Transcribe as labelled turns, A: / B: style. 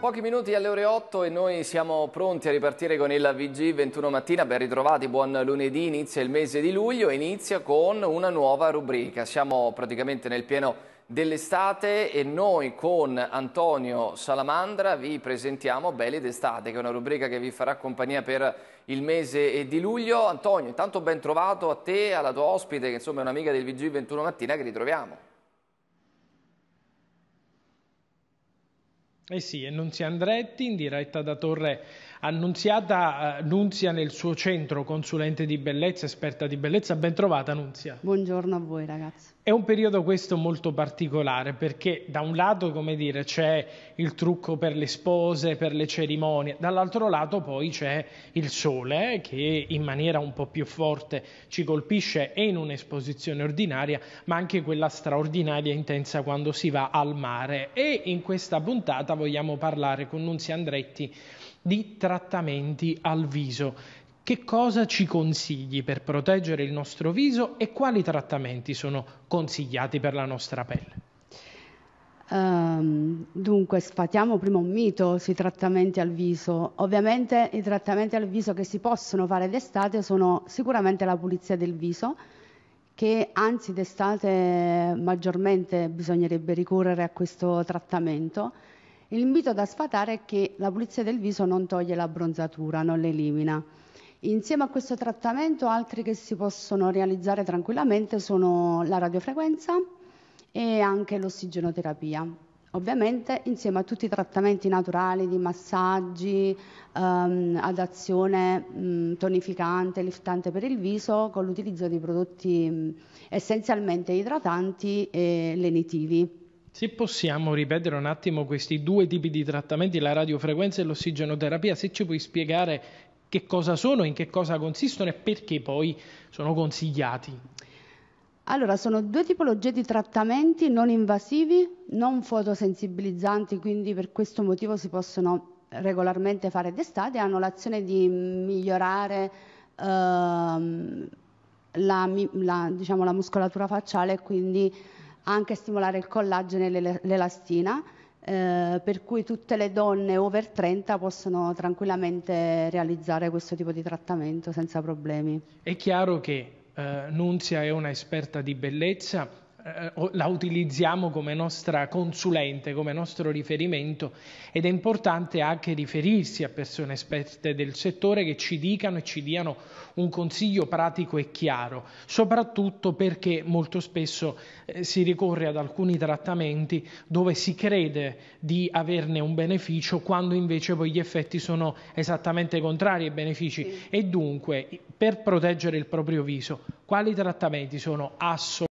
A: Pochi minuti alle ore 8 e noi siamo pronti a ripartire con il VG21 mattina, ben ritrovati, buon lunedì, inizia il mese di luglio, e inizia con una nuova rubrica, siamo praticamente nel pieno dell'estate e noi con Antonio Salamandra vi presentiamo Belli d'estate, che è una rubrica che vi farà compagnia per il mese di luglio. Antonio, intanto ben trovato a te, alla tua ospite, che insomma è un'amica del VG21 mattina, che ritroviamo.
B: Eh sì, e non si Andretti in diretta da Torre Annunziata eh, Nunzia nel suo centro, consulente di bellezza, esperta di bellezza, ben trovata Nunzia.
C: Buongiorno a voi ragazzi.
B: È un periodo questo molto particolare perché da un lato, come dire, c'è il trucco per le spose, per le cerimonie, dall'altro lato poi c'è il sole che in maniera un po' più forte ci colpisce e in un'esposizione ordinaria, ma anche quella straordinaria e intensa quando si va al mare. E in questa puntata vogliamo parlare con Nunzia Andretti di trattamenti al viso. Che cosa ci consigli per proteggere il nostro viso e quali trattamenti sono consigliati per la nostra pelle?
C: Um, dunque, sfatiamo prima un mito sui trattamenti al viso. Ovviamente i trattamenti al viso che si possono fare d'estate sono sicuramente la pulizia del viso, che anzi d'estate maggiormente bisognerebbe ricorrere a questo trattamento il mito da sfatare è che la pulizia del viso non toglie la bronzatura, non l'elimina. Insieme a questo trattamento altri che si possono realizzare tranquillamente sono la radiofrequenza e anche l'ossigenoterapia. Ovviamente insieme a tutti i trattamenti naturali di massaggi, ehm, ad azione mh, mm, tonificante, liftante per il viso, con l'utilizzo di prodotti mh, mm, essenzialmente idratanti e lenitivi.
B: Se possiamo ripetere un attimo questi due tipi di trattamenti, la radiofrequenza e l'ossigenoterapia, se ci puoi spiegare che cosa sono, in che cosa consistono e perché poi sono consigliati.
C: Allora, sono due tipologie di trattamenti non invasivi, non fotosensibilizzanti, quindi per questo motivo si possono regolarmente fare d'estate, hanno l'azione di migliorare ehm, la, la, diciamo, la muscolatura facciale e quindi anche stimolare il collagene e l'elastina, eh, per cui tutte le donne over 30 possono tranquillamente realizzare questo tipo di trattamento senza problemi.
B: È chiaro che eh, Nunzia è una esperta di bellezza eh, la utilizziamo come nostra consulente, come nostro riferimento ed è importante anche riferirsi a persone esperte del settore che ci dicano e ci diano un consiglio pratico e chiaro, soprattutto perché molto spesso eh, si ricorre ad alcuni trattamenti dove si crede di averne un beneficio quando invece poi gli effetti sono esattamente contrari ai benefici sì. e dunque per proteggere il proprio viso quali trattamenti sono assolutamente